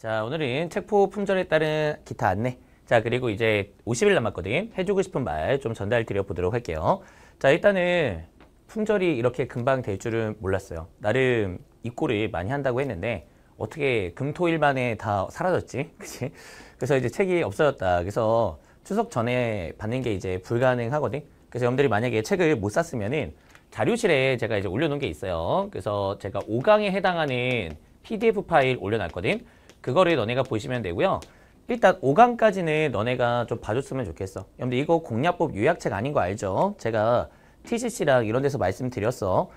자 오늘은 책포 품절에 따른 기타 안내 자 그리고 이제 50일 남았거든 해주고 싶은 말 좀 전달 드려보도록 할게요 자 일단은 품절이 이렇게 금방 될 줄은 몰랐어요 나름 입고를 많이 한다고 했는데 어떻게 금토일 만에 다 사라졌지 그치 그래서 이제 책이 없어졌다 그래서 추석 전에 받는 게 이제 불가능하거든 그래서 여러분들이 만약에 책을 못 샀으면은 자료실에 제가 이제 올려놓은 게 있어요 그래서 제가 5강에 해당하는 PDF 파일 올려놨거든 그거를 너네가 보시면 되고요. 일단 5강까지는 너네가 좀 봐줬으면 좋겠어. 여러분들 이거 공략법 요약책 아닌 거 알죠? 제가 TCC랑 이런 데서 말씀드렸어.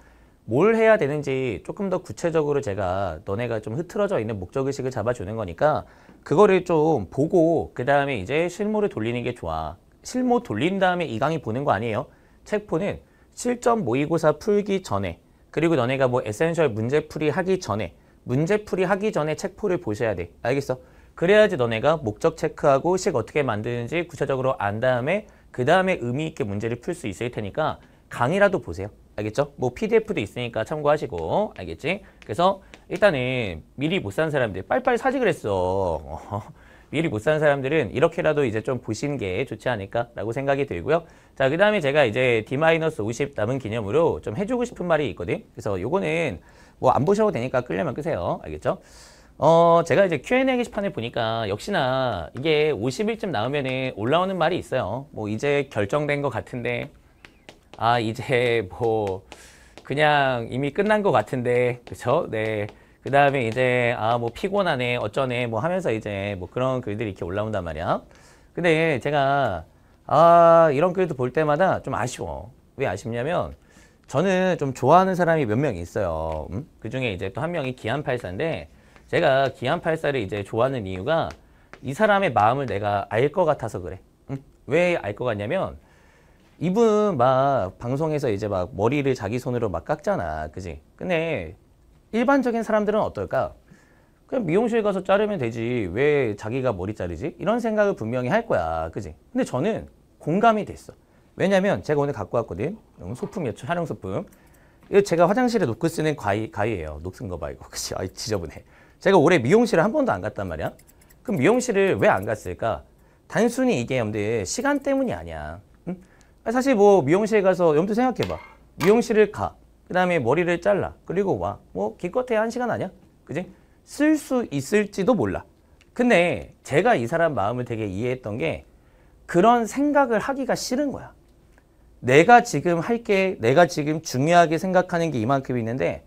뭘 해야 되는지 조금 더 구체적으로 제가 너네가 좀 흐트러져 있는 목적의식을 잡아주는 거니까 그거를 좀 보고 그 다음에 이제 실무를 돌리는 게 좋아. 실무 돌린 다음에 이 강의 보는 거 아니에요. 책포는 실전 모의고사 풀기 전에 그리고 너네가 뭐 에센셜 문제풀이 하기 전에 문제풀이 하기 전에 체포를 보셔야 돼. 알겠어? 그래야지 너네가 목적 체크하고 식 어떻게 만드는지 구체적으로 안 다음에 그 다음에 의미 있게 문제를 풀 수 있을 테니까 강의라도 보세요. 알겠죠? 뭐 PDF도 있으니까 참고하시고 알겠지? 그래서 일단은 미리 못 산 사람들 빨빨 리리 사지 그랬어. 미리 못 산 사람들은 이렇게라도 이제 좀 보신 게 좋지 않을까라고 생각이 들고요. 자, 그 다음에 제가 이제 D-50 남은 기념으로 좀 해주고 싶은 말이 있거든. 그래서 요거는 뭐안 보셔도 되니까 끌려면 끄세요. 알겠죠? 어, 제가 이제 Q&A 게시판을 보니까 역시나 이게 50일쯤 나오면 올라오는 말이 있어요. 뭐 이제 결정된 것 같은데 아 이제 뭐 그냥 이미 끝난 것 같은데 그쵸? 네. 그 다음에 이제 아 뭐 피곤하네 어쩌네 뭐 하면서 이제 뭐 그런 글들이 이렇게 올라온단 말이야. 근데 제가 아 이런 글도 볼 때마다 좀 아쉬워. 왜 아쉽냐면 저는 좀 좋아하는 사람이 몇 명 있어요. 음? 그 중에 이제 또 한 명이 기안84인데 제가 기안84를 이제 좋아하는 이유가 이 사람의 마음을 내가 알 것 같아서 그래. 음? 왜알 것 같냐면 이분 막 방송에서 이제 막 머리를 자기 손으로 막 깎잖아. 그지? 근데 일반적인 사람들은 어떨까? 그냥 미용실 가서 자르면 되지. 왜 자기가 머리 자르지? 이런 생각을 분명히 할 거야. 그지? 근데 저는 공감이 됐어. 왜냐면 제가 오늘 갖고 왔거든. 소품이었죠. 촬영 소품. 이거 제가 화장실에 놓고 쓰는 과이, 가이예요 녹슨 거 봐, 이거. 그치? 아, 지저분해. 제가 올해 미용실을 한 번도 안 갔단 말이야. 그럼 미용실을 왜 안 갔을까? 단순히 이게 염두에 시간 때문이 아니야. 응? 아, 사실 뭐 미용실 가서 염두 생각해봐. 미용실을 가. 그 다음에 머리를 잘라. 그리고 와. 뭐 기껏해야 한 시간 아니야? 그지? 쓸 수 있을지도 몰라. 근데 제가 이 사람 마음을 되게 이해했던 게 그런 생각을 하기가 싫은 거야. 내가 지금 할 게, 내가 지금 중요하게 생각하는 게 이만큼 있는데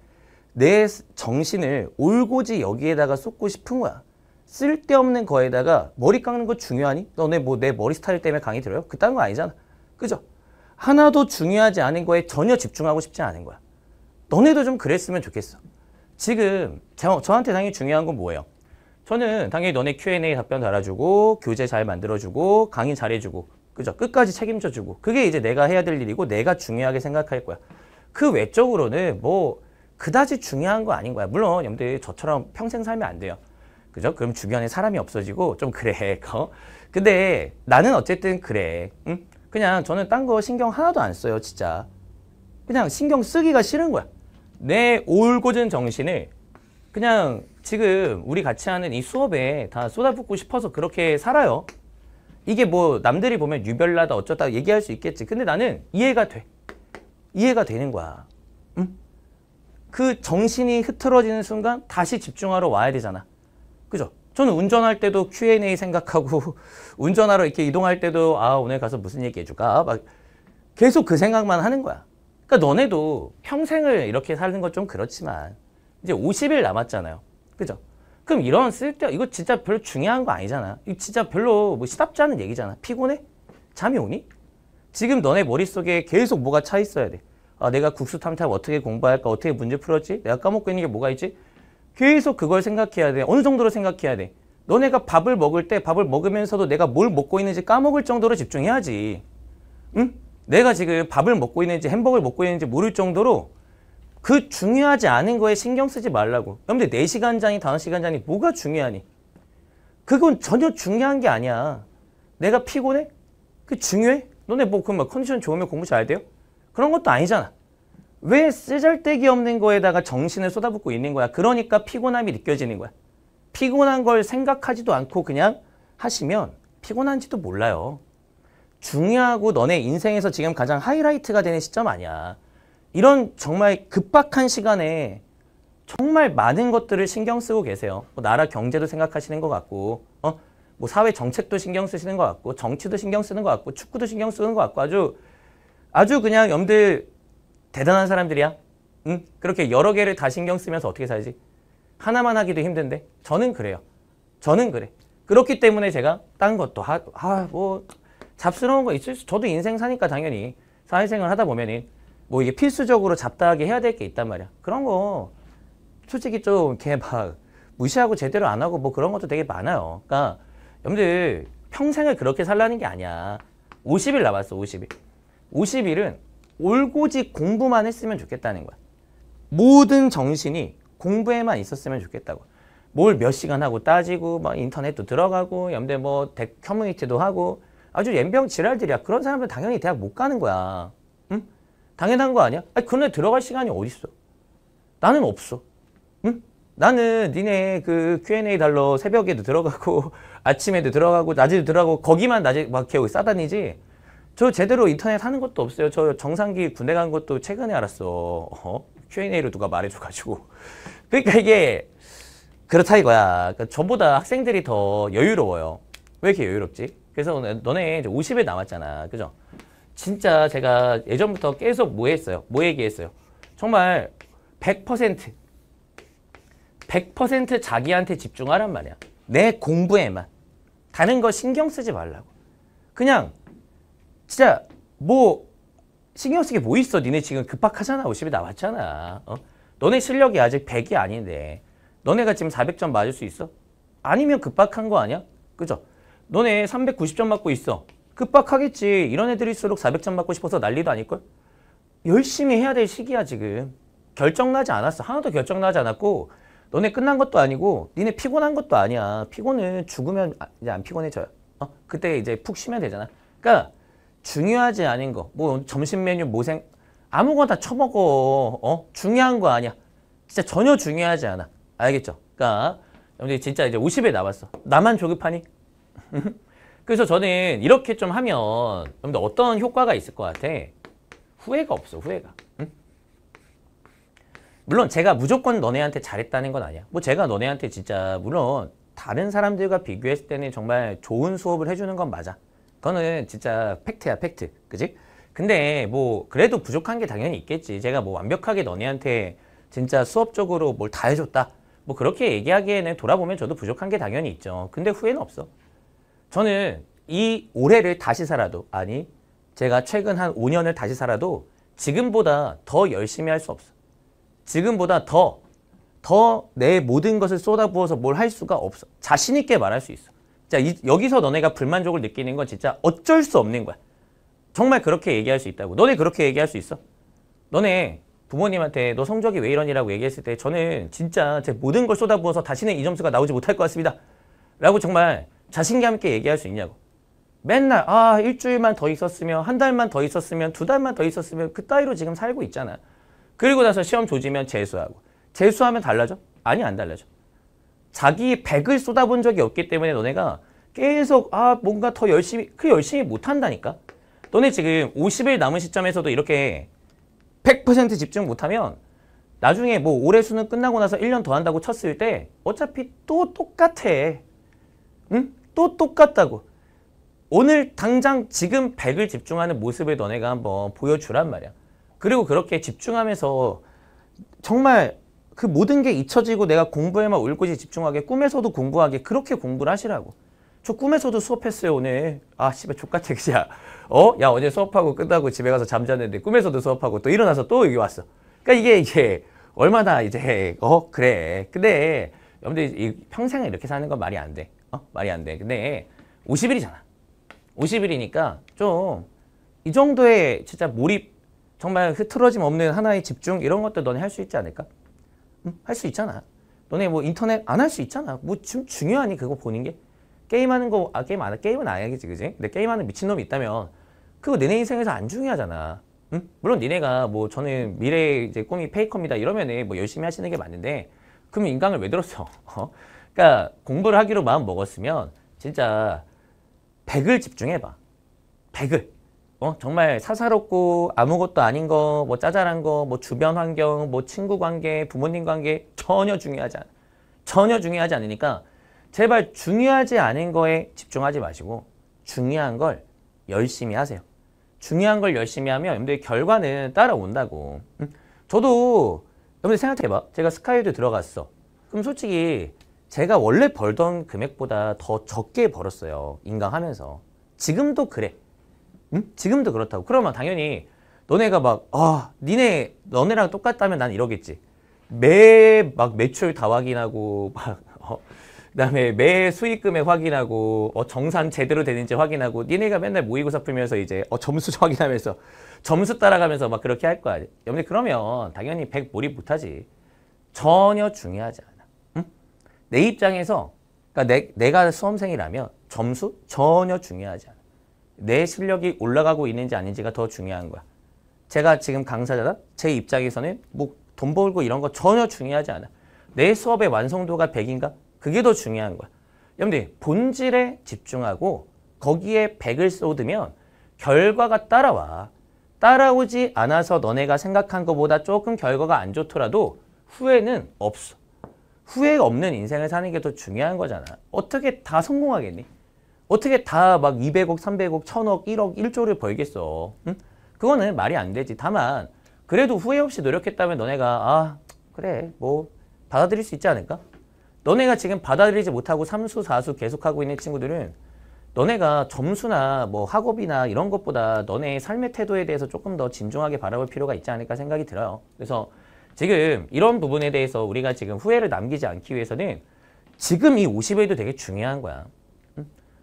내 정신을 올고지 여기에다가 쏟고 싶은 거야. 쓸데없는 거에다가 머리 깎는 거 중요하니? 너네 뭐 내 머리 스타일 때문에 강의 들어요? 그딴 거 아니잖아. 그죠? 하나도 중요하지 않은 거에 전혀 집중하고 싶지 않은 거야. 너네도 좀 그랬으면 좋겠어. 지금 저, 저한테 당연히 중요한 건 뭐예요? 저는 당연히 너네 Q&A 답변 달아주고 교재 잘 만들어주고 강의 잘해주고 그죠? 끝까지 책임져주고 그게 이제 내가 해야 될 일이고 내가 중요하게 생각할 거야. 그 외적으로는 뭐 그다지 중요한 거 아닌 거야. 물론 여러분들 저처럼 평생 살면 안 돼요. 그죠? 그럼 주변에 사람이 없어지고 좀 그래. 어? 근데 나는 어쨌든 그래. 응? 그냥 저는 딴 거 신경 하나도 안 써요. 진짜. 그냥 신경 쓰기가 싫은 거야. 내 올곧은 정신을 그냥 지금 우리 같이 하는 이 수업에 다 쏟아붓고 싶어서 그렇게 살아요. 이게 뭐 남들이 보면 유별나다 어쩌다 얘기할 수 있겠지. 근데 나는 이해가 돼. 이해가 되는 거야. 응? 그 정신이 흐트러지는 순간 다시 집중하러 와야 되잖아. 그죠? 저는 운전할 때도 Q&A 생각하고 운전하러 이렇게 이동할 때도 아 오늘 가서 무슨 얘기 해줄까? 막 계속 그 생각만 하는 거야. 그러니까 너네도 평생을 이렇게 사는 건 좀 그렇지만 이제 50일 남았잖아요. 그죠? 그럼 이런 쓸데 이거 진짜 별로 중요한 거 아니잖아. 이거 진짜 별로 뭐 시답지 않은 얘기잖아. 피곤해? 잠이 오니? 지금 너네 머릿속에 계속 뭐가 차 있어야 돼. 아, 내가 국수 탐탐 어떻게 공부할까? 어떻게 문제 풀었지? 내가 까먹고 있는 게 뭐가 있지? 계속 그걸 생각해야 돼. 어느 정도로 생각해야 돼. 너네가 밥을 먹을 때 밥을 먹으면서도 내가 뭘 먹고 있는지 까먹을 정도로 집중해야지. 응? 내가 지금 밥을 먹고 있는지 햄버거를 먹고 있는지 모를 정도로 그 중요하지 않은 거에 신경 쓰지 말라고. 그런데 들 4시간장이 5시간장이 뭐가 중요하니? 그건 전혀 중요한 게 아니야. 내가 피곤해? 그 중요해? 너네 뭐 그럼 컨디션 좋으면 공부 잘 돼요? 그런 것도 아니잖아. 왜 쓰잘데기 없는 거에다가 정신을 쏟아붓고 있는 거야? 그러니까 피곤함이 느껴지는 거야. 피곤한 걸 생각하지도 않고 그냥 하시면 피곤한지도 몰라요. 중요하고 너네 인생에서 지금 가장 하이라이트가 되는 시점 아니야. 이런 정말 급박한 시간에 정말 많은 것들을 신경 쓰고 계세요. 뭐 나라 경제도 생각하시는 것 같고 어? 뭐 사회 정책도 신경 쓰시는 것 같고 정치도 신경 쓰는 것 같고 축구도 신경 쓰는 것 같고 아주 아주 그냥 염들 대단한 사람들이야. 응? 그렇게 여러 개를 다 신경 쓰면서 어떻게 살지? 하나만 하기도 힘든데 저는 그래요. 저는 그래. 그렇기 때문에 제가 딴 것도 하, 아, 잡스러운 거 있을 수, 저도 인생 사니까 당연히 사회생활 하다 보면은 뭐 이게 필수적으로 잡다하게 해야 될 게 있단 말이야. 그런 거 솔직히 좀 이렇게 막 무시하고 제대로 안 하고 뭐 그런 것도 되게 많아요. 그러니까 여러분들 평생을 그렇게 살라는 게 아니야. 50일 남았어, 50일. 50일은 올고지 공부만 했으면 좋겠다는 거야. 모든 정신이 공부에만 있었으면 좋겠다고. 뭘 몇 시간 하고 따지고 막 인터넷도 들어가고 염대 뭐 데, 커뮤니티도 하고 아주 연병 지랄들이야. 그런 사람들 당연히 대학 못 가는 거야. 당연한 거 아니야? 아니, 그네 들어갈 시간이 어딨어? 나는 없어. 응? 나는 니네 그 Q&A 달러 새벽에도 들어가고 아침에도 들어가고 낮에도 들어가고 거기만 낮에 막이렇 싸다니지 저 제대로 인터넷 하는 것도 없어요 저 정상기 군대 간 것도 최근에 알았어 어? Q&A로 누가 말해줘가지고 그러니까 이게 그렇다 이거야 그러니까 저보다 학생들이 더 여유로워요 왜 이렇게 여유롭지? 그래서 너네 50일 남았잖아 그죠? 진짜 제가 예전부터 계속 뭐 했어요? 뭐 얘기했어요? 정말 100% 100% 자기한테 집중하란 말이야. 내 공부에만. 다른 거 신경 쓰지 말라고. 그냥 진짜 뭐 신경 쓰게 뭐 있어? 니네 지금 급박하잖아. 50이 나왔잖아. 어? 너네 실력이 아직 100이 아닌데 너네가 지금 400점 맞을 수 있어? 아니면 급박한 거 아니야? 그죠? 너네 390점 맞고 있어. 급박하겠지. 이런 애들일수록 400점 받고 싶어서 난리도 아닐걸? 열심히 해야 될 시기야 지금. 결정나지 않았어. 하나도 결정나지 않았고 너네 끝난 것도 아니고 니네 피곤한 것도 아니야. 피곤은 죽으면 아, 이제 안 피곤해져요. 어? 그때 이제 푹 쉬면 되잖아. 그러니까 중요하지 않은 거. 뭐 점심 메뉴 모생 아무거나 다 쳐먹어. 어? 중요한 거 아니야. 진짜 전혀 중요하지 않아. 알겠죠? 그러니까 여러분들 진짜 이제 50에 남았어. 나만 조급하니? 그래서 저는 이렇게 좀 하면 여러분들 어떤 효과가 있을 것 같아? 후회가 없어, 후회가. 응? 물론 제가 무조건 너네한테 잘했다는 건 아니야. 뭐 제가 너네한테 진짜 물론 다른 사람들과 비교했을 때는 정말 좋은 수업을 해주는 건 맞아. 그거는 진짜 팩트야, 팩트. 그지? 근데 뭐 그래도 부족한 게 당연히 있겠지. 제가 뭐 완벽하게 너네한테 진짜 수업적으로 뭘 다 해줬다. 뭐 그렇게 얘기하기에는 돌아보면 저도 부족한 게 당연히 있죠. 근데 후회는 없어. 저는 이 올해를 다시 살아도 아니 제가 최근 한 5년을 다시 살아도 지금보다 더 열심히 할 수 없어. 지금보다 더, 더 내 모든 것을 쏟아부어서 뭘 할 수가 없어. 자신 있게 말할 수 있어. 자, 이, 여기서 너네가 불만족을 느끼는 건 진짜 어쩔 수 없는 거야. 정말 그렇게 얘기할 수 있다고. 너네 그렇게 얘기할 수 있어? 너네 부모님한테 너 성적이 왜 이러니라고 얘기했을 때 저는 진짜 제 모든 걸 쏟아부어서 다시는 이 점수가 나오지 못할 것 같습니다. 라고 정말 자신감 있게 얘기할 수 있냐고. 맨날 아 일주일만 더 있었으면 한 달만 더 있었으면 두 달만 더 있었으면 그 따위로 지금 살고 있잖아. 그리고 나서 시험 조지면 재수하고. 재수하면 달라져? 아니 안 달라져. 자기 100을 쏟아본 적이 없기 때문에 너네가 계속 아 뭔가 더 열심히 그 열심히 못한다니까. 너네 지금 50일 남은 시점에서도 이렇게 100% 집중 못하면 나중에 뭐 올해 수능 끝나고 나서 1년 더 한다고 쳤을 때 어차피 또 똑같아. 응? 또 똑같다고. 오늘 당장 지금 100을 집중하는 모습을 너네가 한번 보여주란 말이야. 그리고 그렇게 집중하면서 정말 그 모든 게 잊혀지고 내가 공부에만 울고지 집중하게 꿈에서도 공부하게 그렇게 공부를 하시라고. 저 꿈에서도 수업했어요 오늘. 아 씨발 족같택시야 어? 야 어제 수업하고 끝나고 집에 가서 잠자는데 꿈에서도 수업하고 또 일어나서 또 여기 왔어. 그러니까 이게 이제 얼마나 이제 어 그래. 근데 여러분들이 평생 이렇게 사는 건 말이 안 돼. 어? 말이 안 돼. 근데 50일이잖아. 50일이니까 좀 이 정도의 진짜 몰입 정말 흐트러짐 없는 하나의 집중 이런 것도 너네 할 수 있지 않을까? 응? 할 수 있잖아. 너네 뭐 인터넷 안 할 수 있잖아. 뭐 지금 중요하니 그거 보는 게? 게임하는 거, 아, 게임 안, 해. 게임은 안 해야겠지, 그지? 근데 게임하는 미친놈이 있다면 그거 내네 인생에서 안 중요하잖아. 응? 물론 니네가 뭐 저는 미래의 이제 꿈이 페이커입니다 이러면은 뭐 열심히 하시는 게 맞는데 그럼 인강을 왜 들었어? 어? 그러니까 공부를 하기로 마음 먹었으면 진짜 100을 집중해봐. 100을. 어? 정말 사사롭고 아무것도 아닌 거, 뭐 짜잘한 거, 뭐 주변 환경, 뭐 친구 관계, 부모님 관계 전혀 중요하지 않, 전혀 중요하지 않으니까 제발 중요하지 않은 거에 집중하지 마시고 중요한 걸 열심히 하세요. 중요한 걸 열심히 하면 여러분들 결과는 따라온다고. 저도 여러분들 생각해봐. 제가 스카이도 들어갔어. 그럼 솔직히 제가 원래 벌던 금액보다 더 적게 벌었어요. 인강하면서. 지금도 그래. 응? 지금도 그렇다고. 그러면 당연히 너네가 막, 아, 니네, 너네랑 똑같다면 난 이러겠지. 매, 막 매출 다 확인하고, 막, 어, 그 다음에 매 수익금액 확인하고, 어, 정산 제대로 되는지 확인하고, 니네가 맨날 모의고사 풀면서 이제, 어, 점수 확인하면서, 점수 따라가면서 막 그렇게 할 거야. 여러분 그러면 당연히 100 몰입 못하지. 전혀 중요하지 않아. 내 입장에서 그러니까 내, 가 수험생이라면 점수 전혀 중요하지 않아. 내 실력이 올라가고 있는지 아닌지가 더 중요한 거야. 제가 지금 강사자다. 제 입장에서는 뭐 돈 벌고 이런 거 전혀 중요하지 않아. 내 수업의 완성도가 100인가? 그게 더 중요한 거야. 여러분들 본질에 집중하고 거기에 100을 쏟으면 결과가 따라와. 따라오지 않아서 너네가 생각한 것보다 조금 결과가 안 좋더라도 후회는 없어. 후회가 없는 인생을 사는 게 더 중요한 거잖아. 어떻게 다 성공하겠니? 어떻게 다 막 200억, 300억, 1000억, 1억, 1조를 벌겠어. 응? 그거는 말이 안 되지. 다만 그래도 후회 없이 노력했다면 너네가 아 그래 뭐 받아들일 수 있지 않을까? 너네가 지금 받아들이지 못하고 삼수사수 계속하고 있는 친구들은 너네가 점수나 뭐 학업이나 이런 것보다 너네의 삶의 태도에 대해서 조금 더 진중하게 바라볼 필요가 있지 않을까 생각이 들어요. 그래서 지금 이런 부분에 대해서 우리가 지금 후회를 남기지 않기 위해서는 지금 이 50회도 되게 중요한 거야.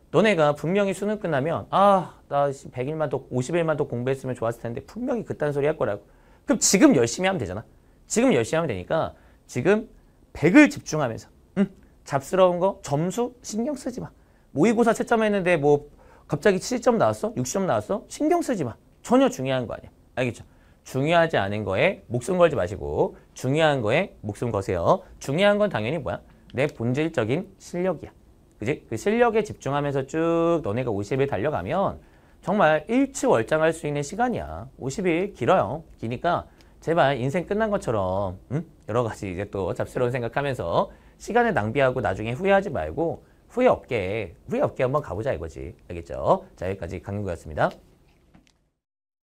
너네가 분명히 수능 끝나면 아, 나 100일만 더, 50일만 더 공부했으면 좋았을 텐데 분명히 그딴 소리 할 거라고. 그럼 지금 열심히 하면 되잖아. 지금 열심히 하면 되니까 지금 100을 집중하면서 응? 잡스러운 거 점수 신경 쓰지 마. 모의고사 채점했는데 뭐 갑자기 7점 나왔어? 60점 나왔어? 신경 쓰지 마. 전혀 중요한 거 아니야. 알겠죠? 중요하지 않은 거에 목숨 걸지 마시고 중요한 거에 목숨 거세요. 중요한 건 당연히 뭐야? 내 본질적인 실력이야. 그지? 그 실력에 집중하면서 쭉 너네가 50일 달려가면 정말 일치월장할 수 있는 시간이야. 50일 길어요. 기니까 제발 인생 끝난 것처럼 응? 여러 가지 이제 또 잡스러운 생각하면서 시간을 낭비하고 나중에 후회하지 말고 후회 없게 후회 없게 한번 가보자 이거지. 알겠죠? 자 여기까지 강민구였습니다.